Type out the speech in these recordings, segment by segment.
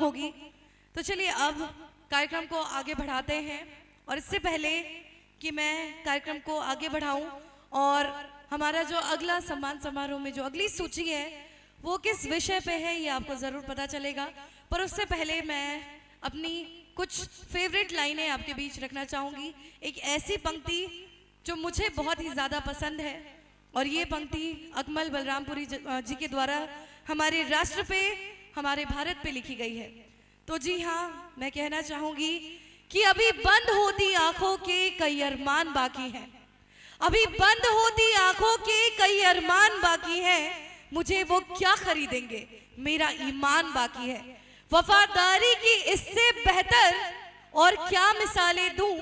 होगी तो चलिए अब कार्यक्रम को आगे बढ़ाते हैं और इससे पहले कि मैं कार्यक्रम को आगे बढ़ाऊं और हमारा जो अगला सम्मान समारोह में जो अगली सूची है वो किस विषय पे है ये आपको ज़रूर पता चलेगा पर उससे पहले मैं अपनी कुछ फेवरेट लाइनें आपके बीच रखना चाहूंगी एक ऐसी पंक्ति जो मुझे बहुत ही ज़्यादा पसंद है और ये पंक्ति अकमल बलरामपुरी जी के द्वारा हमारे राष्ट्र पे हमारे भारत पे लिखी गई है तो जी हाँ मैं कहना चाहूंगी कि अभी बंद होती आंखों के कई अरमान बाकी हैं अभी बंद होती आंखों के कई अरमान बाकी हैं मुझे वो क्या खरीदेंगे मेरा ईमान बाकी है वफादारी की इससे बेहतर और क्या मिसालें दूं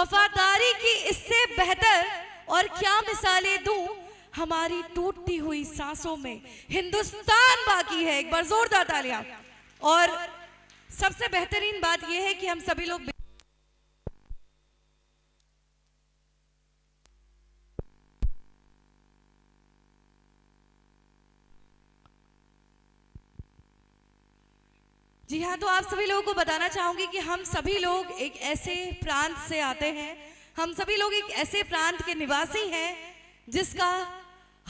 वफादारी की इससे बेहतर और क्या मिसालें दूं हमारी टूटती हुई सांसों में हिंदुस्तान बाकी है एक बार जोरदार तालियां और सबसे बेहतरीन बात यह है कि हम सभी लोग जी हाँ तो आप सभी लोगों को बताना चाहूंगी कि हम सभी लोग एक ऐसे प्रांत से आते हैं हम सभी लोग एक ऐसे प्रांत के निवासी हैं जिसका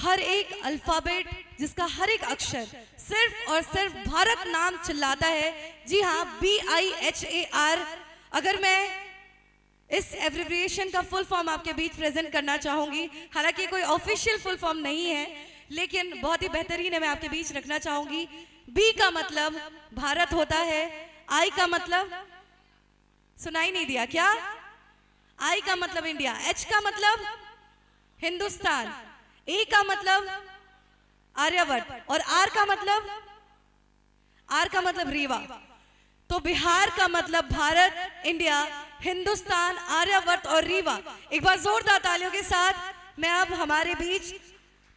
हर एक अल्फाबेट जिसका हर एक अक्षर सिर्फ और सिर्फ भारत नाम चिल्लाता है जी हाँ B I H A R अगर मैं इस एब्रिविएशन का फुल फॉर्म आपके बीच प्रेजेंट करना चाहूंगी हालांकि कोई ऑफिशियल फुल फॉर्म नहीं है लेकिन बहुत ही बेहतरीन है मैं आपके बीच रखना चाहूंगी बी का मतलब भारत होता है आई का मतलब सुनाई नहीं दिया क्या आई का मतलब इंडिया एच का मतलब हिंदुस्तान ए का मतलब आर्यावर्त और आर का मतलब आर का मतलब रीवा तो बिहार का मतलब भारत इंडिया हिंदुस्तान आर्यवर्त और रीवा एक बार जोरदार तालियों के साथ मैं अब हमारे बीच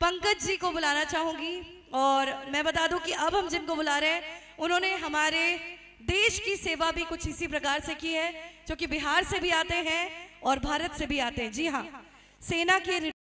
पंकज जी को बुलाना चाहूंगी और मैं बता दूं कि अब हम जिनको बुला रहे हैं उन्होंने हमारे देश की सेवा भी कुछ इसी प्रकार से की है जो कि बिहार से भी आते हैं और भारत से भी आते हैं जी हाँ सेना के